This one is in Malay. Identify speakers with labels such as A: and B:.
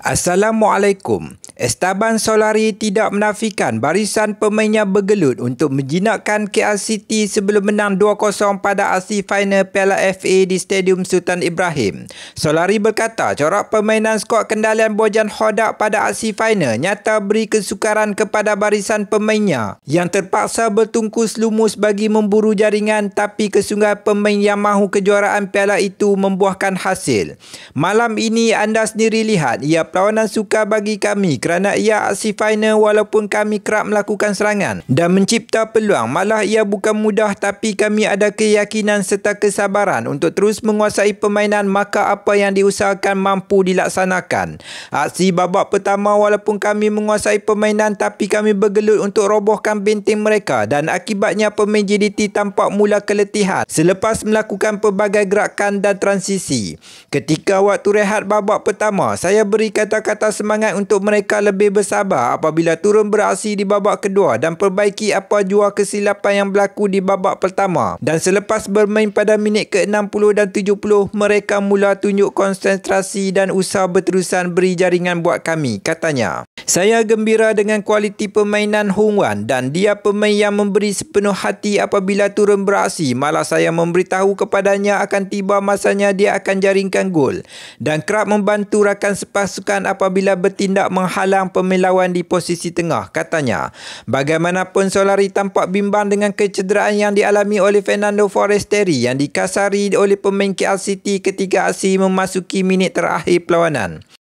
A: Assalamualaikum. Estaban Solari tidak menafikan barisan pemainnya bergelut untuk menjinakkan KL City sebelum menang 2-0 pada asli final Piala FA di Stadium Sultan Ibrahim. Solari berkata corak permainan skuad kendalian Bojan Hodak pada asli final nyata beri kesukaran kepada barisan pemainnya yang terpaksa bertungkus lumus bagi memburu jaringan tapi kesungguhan pemain yang mahu kejuaraan piala itu membuahkan hasil. Malam ini anda sendiri lihat ia perlawanan suka bagi kami kerana ia aksi final walaupun kami kerap melakukan serangan dan mencipta peluang malah ia bukan mudah tapi kami ada keyakinan serta kesabaran untuk terus menguasai permainan maka apa yang diusahakan mampu dilaksanakan aksi babak pertama walaupun kami menguasai permainan tapi kami bergelut untuk robohkan benteng mereka dan akibatnya pemain JDT tampak mula keletihan selepas melakukan pelbagai gerakan dan transisi ketika waktu rehat babak pertama saya beri kata-kata semangat untuk mereka agak lebih bersabar apabila turun beraksi di babak kedua dan perbaiki apa jua kesilapan yang berlaku di babak pertama. Dan selepas bermain pada minit ke-60 dan 70, mereka mula tunjuk konsentrasi dan usaha berterusan beri jaringan buat kami, katanya. Saya gembira dengan kualiti permainan Hung Wan dan dia pemain yang memberi sepenuh hati apabila turun beraksi. Malah saya memberitahu kepadanya akan tiba masanya dia akan jaringkan gol. Dan kerap membantu rakan sepasukan apabila bertindak menghalang pemelawan di posisi tengah, katanya. Bagaimanapun Solari tampak bimbang dengan kecederaan yang dialami oleh Fernando Forestieri yang dikasari oleh pemain KL City ketika aksi memasuki minit terakhir perlawanan.